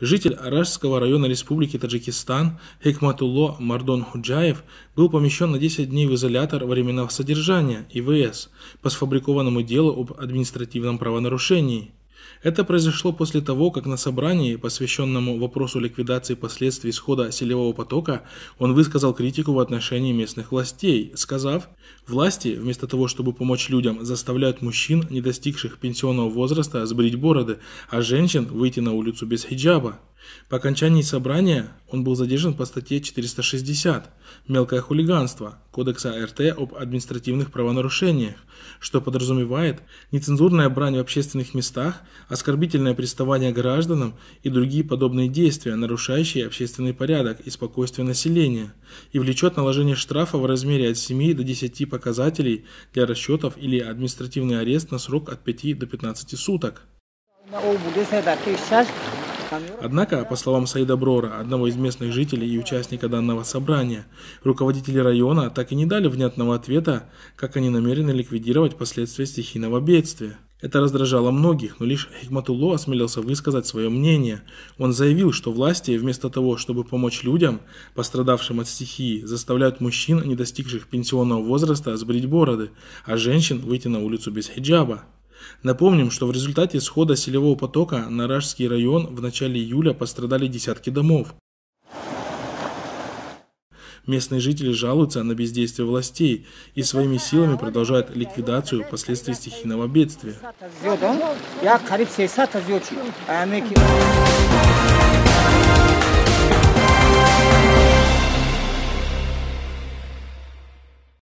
Житель Аражского района Республики Таджикистан Хикматулло Мардон Худжаев был помещен на 10 дней в изолятор временного содержания ИВС по сфабрикованному делу об административном правонарушении. Это произошло после того, как на собрании, посвященному вопросу ликвидации последствий схода селевого потока, он высказал критику в отношении местных властей, сказав, «Власти, вместо того, чтобы помочь людям, заставляют мужчин, не достигших пенсионного возраста, сбрить бороды, а женщин выйти на улицу без хиджаба». По окончании собрания он был задержан по статье 460 «Мелкое хулиганство» Кодекса РТ об административных правонарушениях, что подразумевает нецензурное брань в общественных местах, оскорбительное приставание гражданам и другие подобные действия, нарушающие общественный порядок и спокойствие населения, и влечет наложение штрафа в размере от 7 до 10 показателей для расчетов или административный арест на срок от 5 до 15 суток. Однако, по словам Саида Брора, одного из местных жителей и участника данного собрания, руководители района так и не дали внятного ответа, как они намерены ликвидировать последствия стихийного бедствия. Это раздражало многих, но лишь Хикматулло осмелился высказать свое мнение. Он заявил, что власти, вместо того, чтобы помочь людям, пострадавшим от стихии, заставляют мужчин, не достигших пенсионного возраста, сбрить бороды, а женщин выйти на улицу без хиджаба. Напомним, что в результате схода селевого потока на Ражский район в начале июля пострадали десятки домов. Местные жители жалуются на бездействие властей и своими силами продолжают ликвидацию последствий стихийного бедствия.